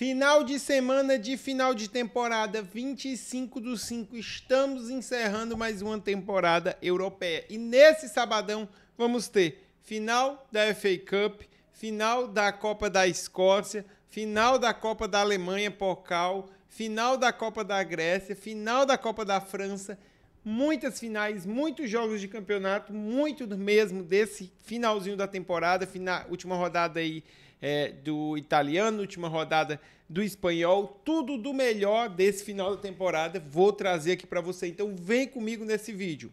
Final de semana de final de temporada, 25 dos 5. Estamos encerrando mais uma temporada europeia. E nesse sabadão vamos ter final da FA Cup, final da Copa da Escócia, final da Copa da Alemanha Pocal, final da Copa da Grécia, final da Copa da França muitas finais, muitos jogos de campeonato, muito mesmo desse finalzinho da temporada, final, última rodada aí é, do italiano, última rodada do espanhol, tudo do melhor desse final da temporada vou trazer aqui para você. Então vem comigo nesse vídeo.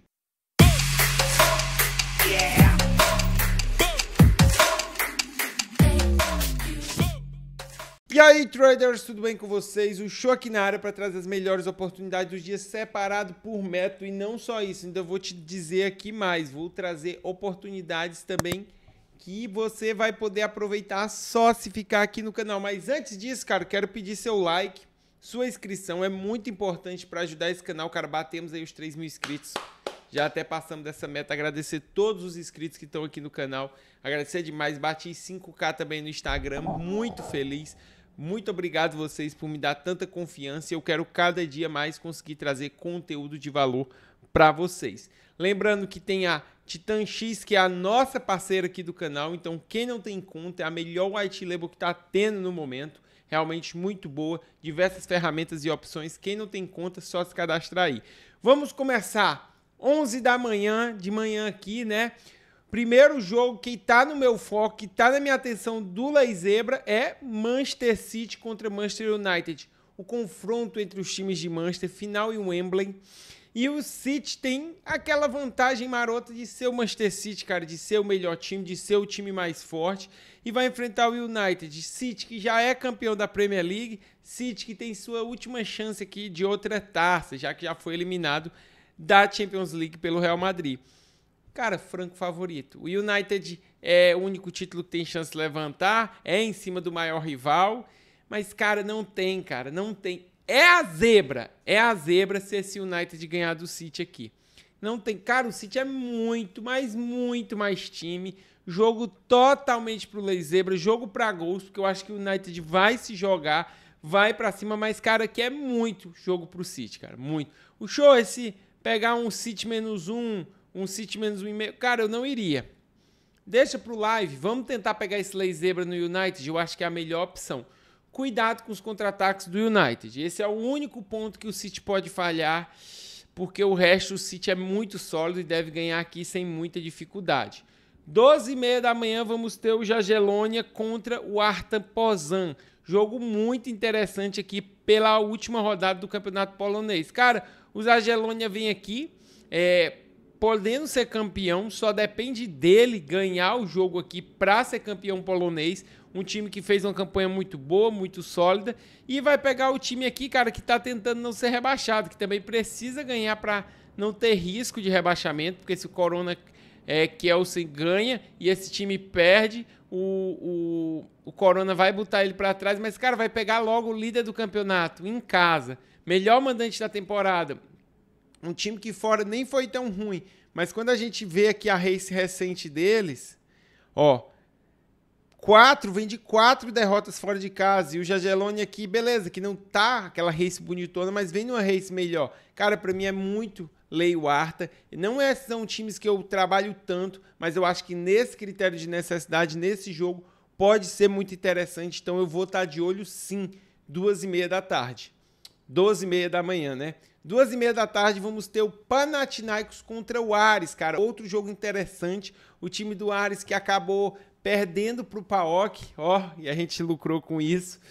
Yeah! E aí, traders, tudo bem com vocês? O show aqui na área é para trazer as melhores oportunidades do dia separado por método e não só isso, ainda então, vou te dizer aqui mais, vou trazer oportunidades também que você vai poder aproveitar só se ficar aqui no canal. Mas antes disso, cara, quero pedir seu like, sua inscrição é muito importante para ajudar esse canal, cara, batemos aí os 3 mil inscritos. Já até passamos dessa meta. Agradecer todos os inscritos que estão aqui no canal. Agradecer demais. Bati 5K também no Instagram. Muito feliz. Muito obrigado vocês por me dar tanta confiança. Eu quero cada dia mais conseguir trazer conteúdo de valor para vocês. Lembrando que tem a Titan X, que é a nossa parceira aqui do canal. Então, quem não tem conta, é a melhor white label que está tendo no momento. Realmente muito boa. Diversas ferramentas e opções. Quem não tem conta, só se cadastrar aí. Vamos começar 11 da manhã, de manhã aqui, né? primeiro jogo que está no meu foco, que está na minha atenção do La Zebra é Manchester City contra Manchester United. O confronto entre os times de Manchester, final e Wembley. E o City tem aquela vantagem marota de ser o Manchester City, cara, de ser o melhor time, de ser o time mais forte. E vai enfrentar o United. City que já é campeão da Premier League. City que tem sua última chance aqui de outra taça, já que já foi eliminado da Champions League pelo Real Madrid cara, franco favorito. O United é o único título que tem chance de levantar, é em cima do maior rival, mas, cara, não tem, cara, não tem. É a zebra, é a zebra se esse United ganhar do City aqui. Não tem, cara, o City é muito, mas muito mais time. Jogo totalmente pro Lei Zebra, jogo para gols, porque eu acho que o United vai se jogar, vai para cima, mas, cara, aqui é muito jogo pro City, cara, muito. O show esse pegar um City menos um, um City menos um e meio. Cara, eu não iria. Deixa pro live. Vamos tentar pegar esse Lei Zebra no United. Eu acho que é a melhor opção. Cuidado com os contra-ataques do United. Esse é o único ponto que o City pode falhar, porque o resto o City é muito sólido e deve ganhar aqui sem muita dificuldade. 12 e meia da manhã vamos ter o Jagelônia contra o Artan Pozan. Jogo muito interessante aqui pela última rodada do Campeonato Polonês. Cara, o Jagelônia vem aqui, é, podendo ser campeão, só depende dele ganhar o jogo aqui para ser campeão polonês. Um time que fez uma campanha muito boa, muito sólida. E vai pegar o time aqui, cara, que está tentando não ser rebaixado, que também precisa ganhar para não ter risco de rebaixamento, porque se o Corona é, Kelsen ganha e esse time perde, o, o, o Corona vai botar ele para trás, mas, cara, vai pegar logo o líder do campeonato em casa, melhor mandante da temporada, um time que fora nem foi tão ruim, mas quando a gente vê aqui a race recente deles, ó, quatro, vem de quatro derrotas fora de casa. E o Jagelone aqui, beleza, que não tá aquela race bonitona, mas vem numa race melhor. Cara, para mim é muito Leioarta Arta. Não é, são times que eu trabalho tanto, mas eu acho que nesse critério de necessidade, nesse jogo, pode ser muito interessante. Então eu vou estar tá de olho sim, duas e meia da tarde. Doze e meia da manhã, né? Duas e meia da tarde vamos ter o Panathinaikos contra o Ares, cara. Outro jogo interessante. O time do Ares que acabou perdendo para o Paok, ó, e a gente lucrou com isso.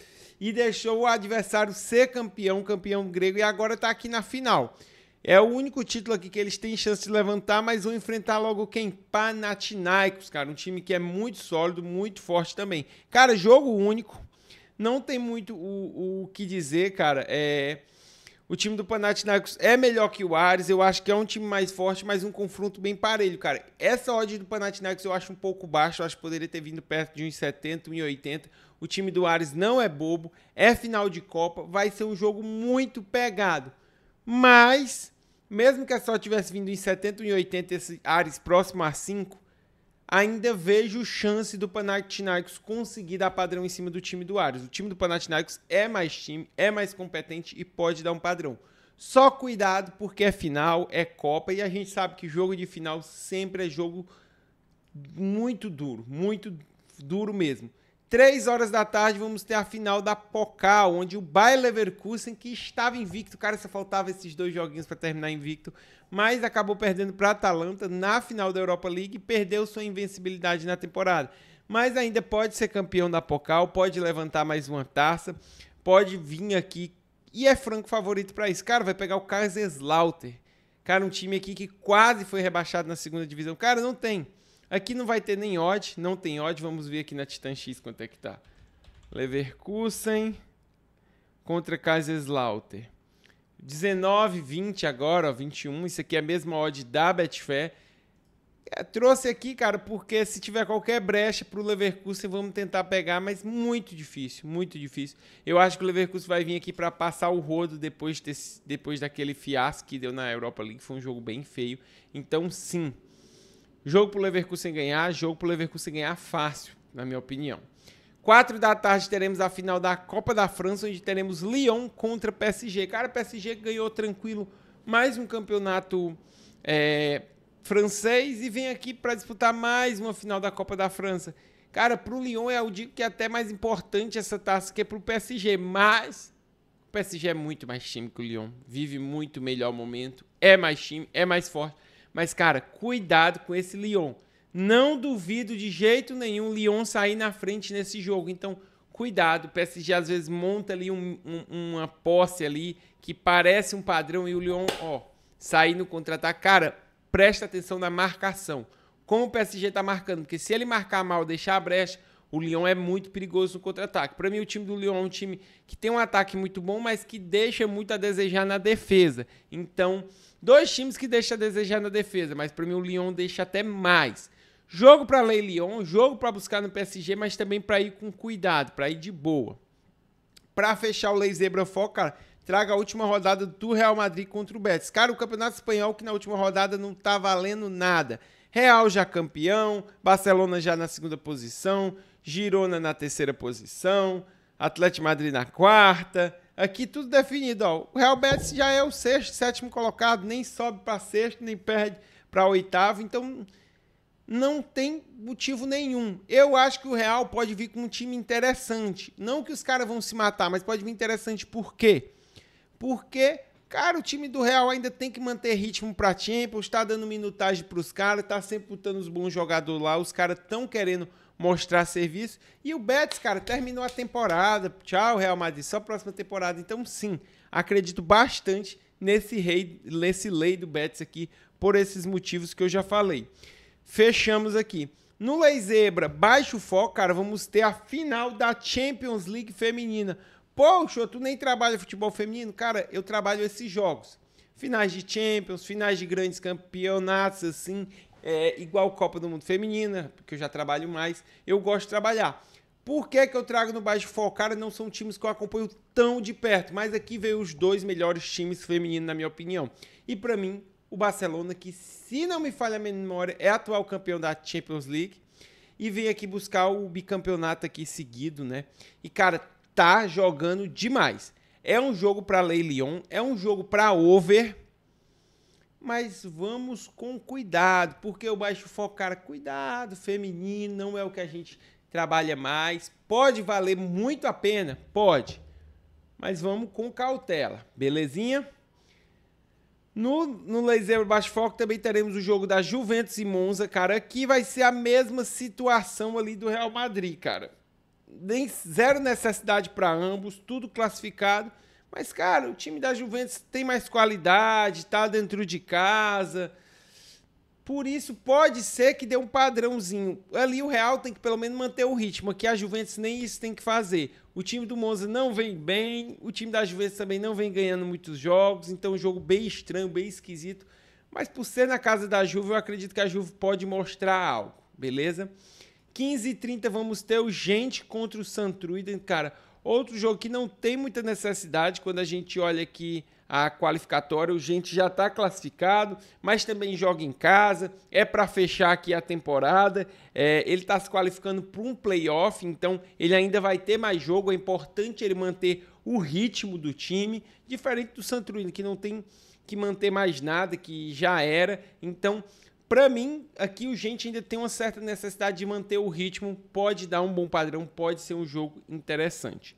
E deixou o adversário ser campeão, campeão grego, e agora está aqui na final. É o único título aqui que eles têm chance de levantar, mas vão enfrentar logo quem? Panathinaikos, cara. Um time que é muito sólido, muito forte também. Cara, jogo único. Não tem muito o, o que dizer, cara. É o time do Panathinaikos é melhor que o Ares, eu acho que é um time mais forte, mas um confronto bem parelho, cara. Essa odd do Panathinaikos eu acho um pouco baixa, eu acho que poderia ter vindo perto de 70, 1,80. O time do Ares não é bobo, é final de Copa, vai ser um jogo muito pegado. Mas, mesmo que a só tivesse vindo em 70, 1,80, esse Ares próximo a 5, ainda vejo chance do Panathinaikos conseguir dar padrão em cima do time do Ares. O time do Panathinaikos é mais time, é mais competente e pode dar um padrão. Só cuidado porque é final, é Copa e a gente sabe que jogo de final sempre é jogo muito duro, muito duro mesmo. Três horas da tarde vamos ter a final da Pocal, onde o Bayer Leverkusen, que estava invicto, cara, só faltava esses dois joguinhos para terminar invicto, mas acabou perdendo para Atalanta na final da Europa League e perdeu sua invencibilidade na temporada. Mas ainda pode ser campeão da Pocal, pode levantar mais uma taça, pode vir aqui e é franco favorito para isso. Cara, vai pegar o Kaiserslautern. Cara, um time aqui que quase foi rebaixado na segunda divisão. Cara, não tem Aqui não vai ter nem odd, não tem odd. Vamos ver aqui na Titan X quanto é que tá. Leverkusen contra Kaiserslautern. 19, 20 agora, ó, 21. Isso aqui é a mesma odd da Betfair. É, trouxe aqui, cara, porque se tiver qualquer brecha pro Leverkusen, vamos tentar pegar, mas muito difícil, muito difícil. Eu acho que o Leverkusen vai vir aqui para passar o rodo depois, desse, depois daquele fiasco que deu na Europa League. Foi um jogo bem feio. Então, sim, Jogo pro Leverkusen ganhar, jogo pro Leverkusen ganhar fácil, na minha opinião. Quatro da tarde teremos a final da Copa da França, onde teremos Lyon contra PSG. Cara, PSG ganhou tranquilo mais um campeonato é, francês e vem aqui para disputar mais uma final da Copa da França. Cara, pro Lyon eu é digo que é até mais importante essa taça que é pro PSG, mas o PSG é muito mais time que o Lyon, vive muito melhor momento, é mais time, é mais forte. Mas, cara, cuidado com esse Lyon. Não duvido de jeito nenhum o Lyon sair na frente nesse jogo. Então, cuidado. O PSG às vezes monta ali um, um, uma posse ali que parece um padrão e o Lyon, ó, sair no contra-ataque. Cara, presta atenção na marcação. Como o PSG tá marcando, porque se ele marcar mal, deixar a brecha, o Lyon é muito perigoso no contra-ataque. Para mim, o time do Lyon é um time que tem um ataque muito bom, mas que deixa muito a desejar na defesa. Então, dois times que deixam a desejar na defesa, mas para mim o Lyon deixa até mais. Jogo para Lei Lyon, jogo para buscar no PSG, mas também para ir com cuidado, para ir de boa. Para fechar o Lei Zebra Foco, cara, traga a última rodada do Real Madrid contra o Betis. Cara, o Campeonato Espanhol que na última rodada não tá valendo nada. Real já campeão, Barcelona já na segunda posição, Girona na terceira posição, Atlético Madrid na quarta. Aqui tudo definido, ó. O Real Betis já é o sexto, sétimo colocado, nem sobe para sexto, nem perde para oitavo, então não tem motivo nenhum. Eu acho que o Real pode vir com um time interessante. Não que os caras vão se matar, mas pode vir interessante por quê? Porque Cara, o time do Real ainda tem que manter ritmo para tempo, está dando minutagem para os caras, está sempre botando os bons jogadores lá, os caras tão querendo mostrar serviço. E o Betis, cara, terminou a temporada. Tchau, Real Madrid, só a próxima temporada. Então, sim, acredito bastante nesse rei, nesse lei do Betis aqui, por esses motivos que eu já falei. Fechamos aqui. No Lei Zebra, baixo foco, cara, vamos ter a final da Champions League feminina. Poxa, tu nem trabalha futebol feminino? Cara, eu trabalho esses jogos. Finais de Champions, finais de grandes campeonatos, assim, é, igual Copa do Mundo Feminina, porque eu já trabalho mais. Eu gosto de trabalhar. Por que, que eu trago no Baixo Cara, Não são times que eu acompanho tão de perto, mas aqui veio os dois melhores times femininos, na minha opinião. E para mim, o Barcelona, que se não me falha a memória, é atual campeão da Champions League. E vem aqui buscar o bicampeonato aqui seguido, né? E, cara, tá jogando demais. É um jogo para Leilion, é um jogo para over, mas vamos com cuidado, porque o baixo focar, cuidado, feminino, não é o que a gente trabalha mais. Pode valer muito a pena? Pode. Mas vamos com cautela, belezinha? No, no Laser Baixo Foco também teremos o jogo da Juventus e Monza, cara. Aqui vai ser a mesma situação ali do Real Madrid, cara nem zero necessidade para ambos, tudo classificado. Mas, cara, o time da Juventus tem mais qualidade, tá dentro de casa. Por isso, pode ser que dê um padrãozinho. Ali o Real tem que pelo menos manter o ritmo. Aqui a Juventus nem isso tem que fazer. O time do Monza não vem bem, o time da Juventus também não vem ganhando muitos jogos. Então, um jogo bem estranho, bem esquisito. Mas por ser na casa da Juve, eu acredito que a Juve pode mostrar algo, beleza? 15h30 vamos ter o Gente contra o Santruiden, cara. Outro jogo que não tem muita necessidade quando a gente olha aqui a qualificatória. O gente já está classificado, mas também joga em casa. É para fechar aqui a temporada. É, ele está se qualificando para um playoff, então ele ainda vai ter mais jogo. É importante ele manter o ritmo do time, diferente do Santruiden, que não tem que manter mais nada, que já era. Então para mim, aqui o gente ainda tem uma certa necessidade de manter o ritmo, pode dar um bom padrão, pode ser um jogo interessante.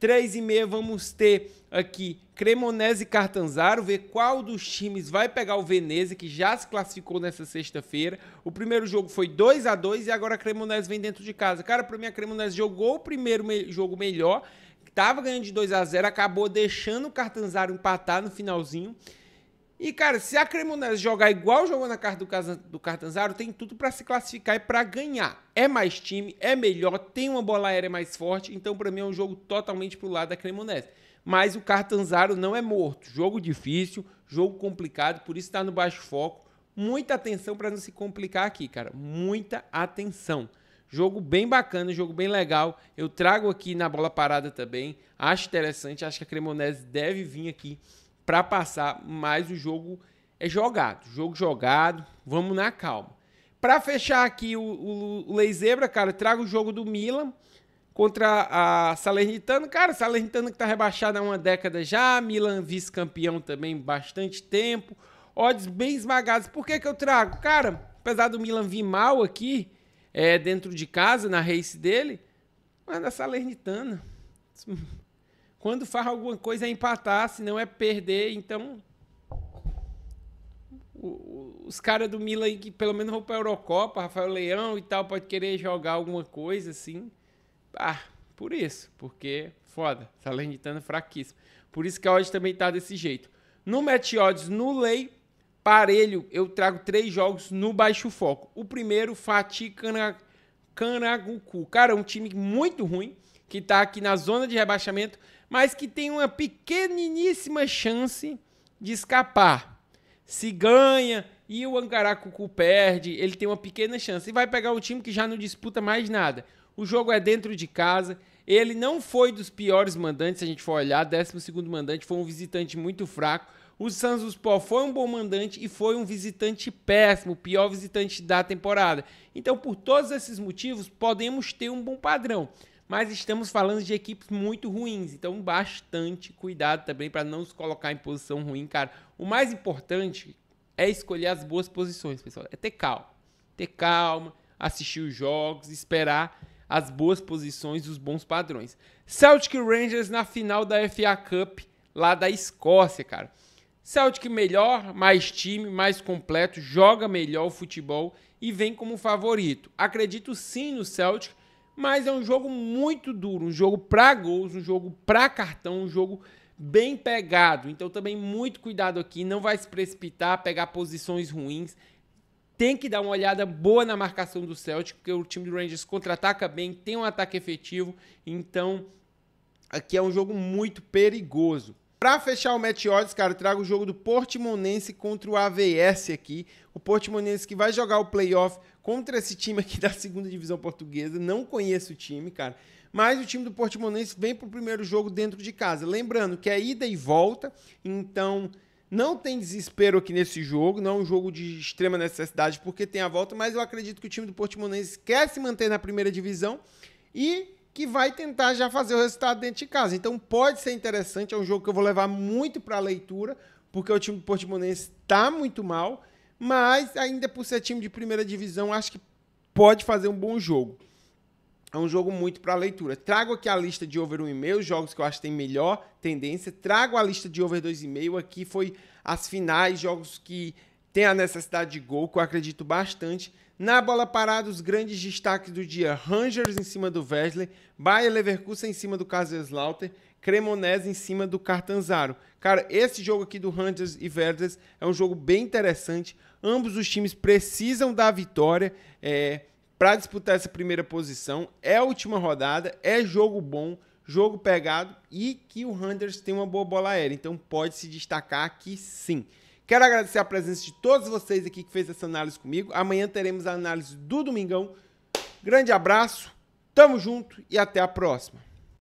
3 e meia vamos ter aqui Cremonese e Cartanzaro, ver qual dos times vai pegar o Veneza, que já se classificou nessa sexta-feira. O primeiro jogo foi 2 a 2 e agora a Cremonese vem dentro de casa. Cara, para mim a Cremonese jogou o primeiro me jogo melhor, estava ganhando de 2 a 0 acabou deixando o Cartanzaro empatar no finalzinho. E, cara, se a Cremonese jogar igual jogou na carta do, Casa, do Cartanzaro, tem tudo para se classificar e para ganhar. É mais time, é melhor, tem uma bola aérea mais forte, então para mim é um jogo totalmente pro lado da Cremonese. Mas o Cartanzaro não é morto. Jogo difícil, jogo complicado, por isso está no baixo foco. Muita atenção para não se complicar aqui, cara. Muita atenção. Jogo bem bacana, jogo bem legal. Eu trago aqui na bola parada também. Acho interessante, acho que a Cremonese deve vir aqui para passar, mas o jogo é jogado. Jogo jogado, vamos na calma. Para fechar aqui o, o, o cara, trago o jogo do Milan contra a Salernitana. Cara, Salernitana que tá rebaixada há uma década já, Milan vice-campeão também bastante tempo. Odds bem esmagadas. Por que que eu trago? Cara, apesar do Milan vir mal aqui, é, dentro de casa, na race dele, mas na Salernitana quando faz alguma coisa é empatar, se não é perder. Então, os caras do Milan que pelo menos vão para a Eurocopa, Rafael Leão e tal, pode querer jogar alguma coisa assim. Ah, por isso, porque foda, Salernitana tá fraquíssimo. Por isso que a odd também tá desse jeito. No Match Odds, no Lei, parelho, eu trago três jogos no baixo foco. O primeiro, Fati Canagucu. Cara, é um time muito ruim, que está aqui na zona de rebaixamento, mas que tem uma pequeniníssima chance de escapar. Se ganha e o Ancaracucu perde, ele tem uma pequena chance. E vai pegar um time que já não disputa mais nada. O jogo é dentro de casa. Ele não foi dos piores mandantes, se a gente for olhar. 12 mandante foi um visitante muito fraco o Santos Pó foi um bom mandante e foi um visitante péssimo, o pior visitante da temporada. Então, por todos esses motivos, podemos ter um bom padrão. Mas estamos falando de equipes muito ruins, então bastante cuidado também para não se colocar em posição ruim, cara. O mais importante é escolher as boas posições, pessoal. É ter calma. Ter calma, assistir os jogos, esperar as boas posições, e os bons padrões. Celtic Rangers na final da FA Cup lá da Escócia, cara. Celtic melhor, mais time, mais completo, joga melhor o futebol e vem como favorito. Acredito sim no Celtic, mas é um jogo muito duro, um jogo para gols, um jogo para cartão, um jogo bem pegado. Então também muito cuidado aqui, não vai se precipitar, pegar posições ruins. Tem que dar uma olhada boa na marcação do Celtic, porque o time do Rangers contra-ataca bem, tem um ataque efetivo, então aqui é um jogo muito perigoso. Para fechar o match odds, cara, trago o jogo do Portimonense contra o AVS aqui. O Portimonense que vai jogar o playoff contra esse time aqui da segunda divisão portuguesa. Não conheço o time, cara. Mas o time do Portimonense vem para o primeiro jogo dentro de casa. Lembrando que é ida e volta, então não tem desespero aqui nesse jogo, não é um jogo de extrema necessidade porque tem a volta, mas eu acredito que o time do Portimonense quer se manter na primeira divisão e que vai tentar já fazer o resultado dentro de casa. Então pode ser interessante, é um jogo que eu vou levar muito para a leitura, porque o time do Portimonense está muito mal, mas ainda por ser time de primeira divisão, acho que pode fazer um bom jogo. É um jogo muito para leitura. Trago aqui a lista de over 1,5, jogos que eu acho que tem melhor tendência. Trago a lista de over 2,5, aqui foi as finais, jogos que tem a necessidade de gol, que eu acredito bastante na bola parada, os grandes destaques do dia: Rangers em cima do Wesley, Bayer Leverkusen em cima do Kaiserslautern, Cremonese em cima do Cartanzaro. Cara, esse jogo aqui do Rangers e Werder é um jogo bem interessante. Ambos os times precisam da vitória é, para disputar essa primeira posição. É a última rodada, é jogo bom, jogo pegado e que o Rangers tem uma boa bola aérea. Então pode se destacar aqui sim. Quero agradecer a presença de todos vocês aqui que fez essa análise comigo. Amanhã teremos a análise do Domingão. Grande abraço, tamo junto e até a próxima.